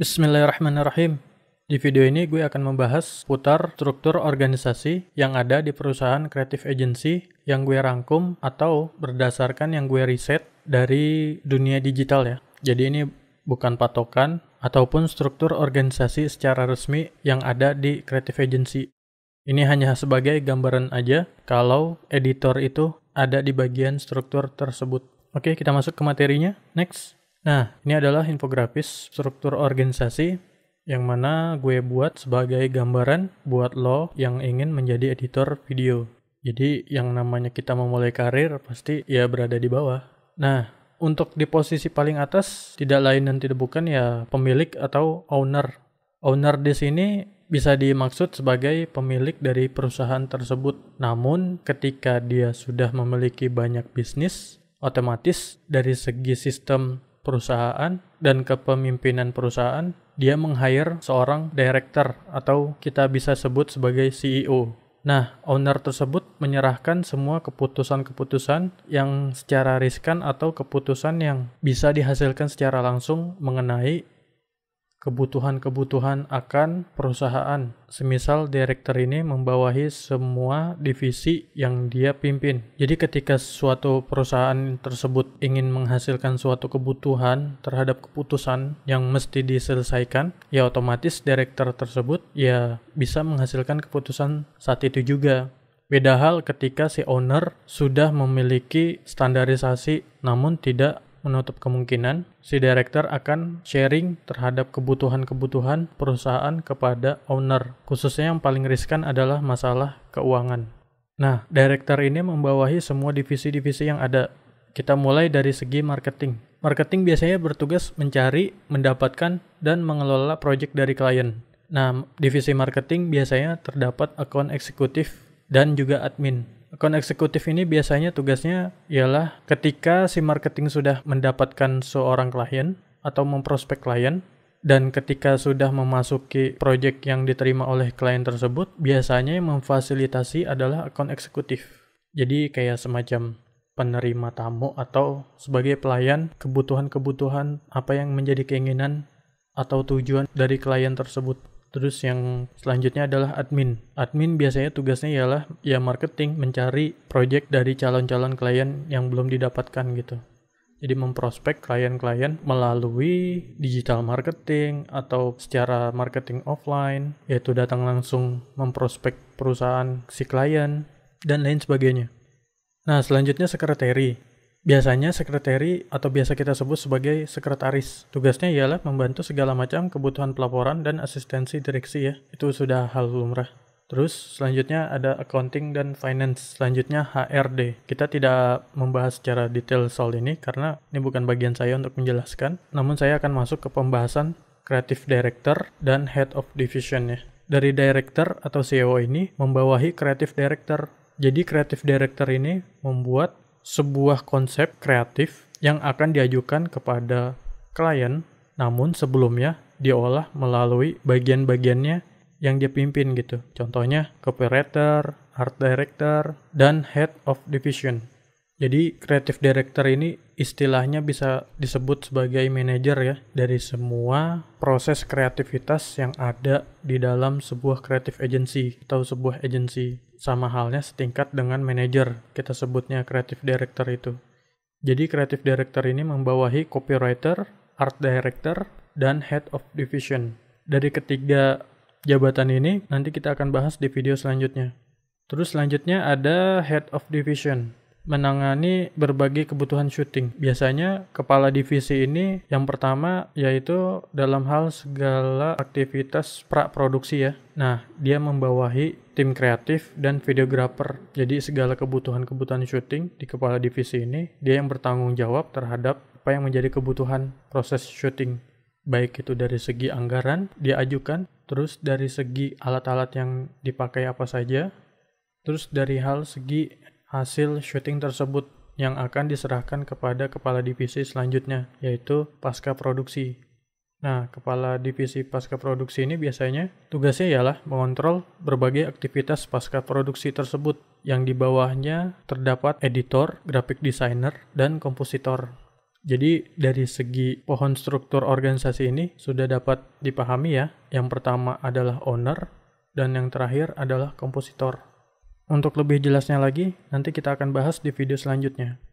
Bismillahirrahmanirrahim. Di video ini gue akan membahas putar struktur organisasi yang ada di perusahaan kreatif agency yang gue rangkum atau berdasarkan yang gue riset dari dunia digital ya. Jadi ini bukan patokan ataupun struktur organisasi secara resmi yang ada di kreatif agency. Ini hanya sebagai gambaran aja kalau editor itu ada di bagian struktur tersebut. Oke, kita masuk ke materinya. Next. Nah, ini adalah infografis struktur organisasi yang mana gue buat sebagai gambaran buat lo yang ingin menjadi editor video. Jadi yang namanya kita memulai karir pasti ya berada di bawah. Nah, untuk di posisi paling atas tidak lain dan tidak bukan ya pemilik atau owner. Owner di sini bisa dimaksud sebagai pemilik dari perusahaan tersebut. Namun, ketika dia sudah memiliki banyak bisnis, otomatis dari segi sistem perusahaan dan kepemimpinan perusahaan, dia meng-hire seorang director atau kita bisa sebut sebagai CEO. Nah, owner tersebut menyerahkan semua keputusan-keputusan yang secara riskan atau keputusan yang bisa dihasilkan secara langsung mengenai kebutuhan-kebutuhan akan perusahaan. Semisal direktur ini membawahi semua divisi yang dia pimpin. Jadi ketika suatu perusahaan tersebut ingin menghasilkan suatu kebutuhan terhadap keputusan yang mesti diselesaikan, ya otomatis direktur tersebut ya bisa menghasilkan keputusan saat itu juga. Beda hal ketika si owner sudah memiliki standarisasi namun tidak menutup kemungkinan si director akan sharing terhadap kebutuhan-kebutuhan perusahaan kepada owner. Khususnya yang paling riskan adalah masalah keuangan. Nah, director ini membawahi semua divisi-divisi yang ada. Kita mulai dari segi marketing. Marketing biasanya bertugas mencari, mendapatkan, dan mengelola proyek dari klien. Nah, divisi marketing biasanya terdapat akun eksekutif dan juga admin account eksekutif ini biasanya tugasnya ialah ketika si marketing sudah mendapatkan seorang klien atau memprospek klien dan ketika sudah memasuki proyek yang diterima oleh klien tersebut, biasanya yang memfasilitasi adalah akun eksekutif. Jadi kayak semacam penerima tamu atau sebagai pelayan kebutuhan-kebutuhan apa yang menjadi keinginan atau tujuan dari klien tersebut. Terus yang selanjutnya adalah admin. Admin biasanya tugasnya ialah ya marketing, mencari project dari calon-calon klien yang belum didapatkan gitu. Jadi memprospek klien-klien melalui digital marketing atau secara marketing offline, yaitu datang langsung memprospek perusahaan si klien dan lain sebagainya. Nah, selanjutnya sekretari. Biasanya sekretari atau biasa kita sebut sebagai sekretaris. Tugasnya ialah membantu segala macam kebutuhan pelaporan dan asistensi direksi ya. Itu sudah hal lumrah. Terus selanjutnya ada accounting dan finance, selanjutnya HRD. Kita tidak membahas secara detail soal ini karena ini bukan bagian saya untuk menjelaskan. Namun saya akan masuk ke pembahasan Creative Director dan Head of Division ya. Dari Director atau CEO ini membawahi Creative Director. Jadi Creative Director ini membuat sebuah konsep kreatif yang akan diajukan kepada klien, namun sebelumnya diolah melalui bagian-bagiannya yang dia pimpin gitu. Contohnya copywriter, art director, dan head of division. Jadi creative director ini istilahnya bisa disebut sebagai manager ya dari semua proses kreativitas yang ada di dalam sebuah creative agency atau sebuah agency sama halnya setingkat dengan manajer, kita sebutnya creative director itu. Jadi creative director ini membawahi copywriter, art director, dan head of division. Dari ketiga jabatan ini nanti kita akan bahas di video selanjutnya. Terus selanjutnya ada head of division menangani berbagai kebutuhan syuting. Biasanya kepala divisi ini yang pertama yaitu dalam hal segala aktivitas pra produksi ya. Nah, dia membawahi tim kreatif dan videographer. Jadi segala kebutuhan-kebutuhan syuting di kepala divisi ini dia yang bertanggung jawab terhadap apa yang menjadi kebutuhan proses syuting. Baik itu dari segi anggaran dia ajukan, terus dari segi alat-alat yang dipakai apa saja, terus dari hal segi hasil syuting tersebut yang akan diserahkan kepada kepala divisi selanjutnya yaitu pasca produksi Nah, kepala divisi pasca produksi ini biasanya tugasnya ialah mengontrol berbagai aktivitas pasca produksi tersebut yang di bawahnya terdapat editor, graphic designer, dan kompositor. Jadi dari segi pohon struktur organisasi ini sudah dapat dipahami ya. Yang pertama adalah owner dan yang terakhir adalah kompositor. Untuk lebih jelasnya lagi, nanti kita akan bahas di video selanjutnya.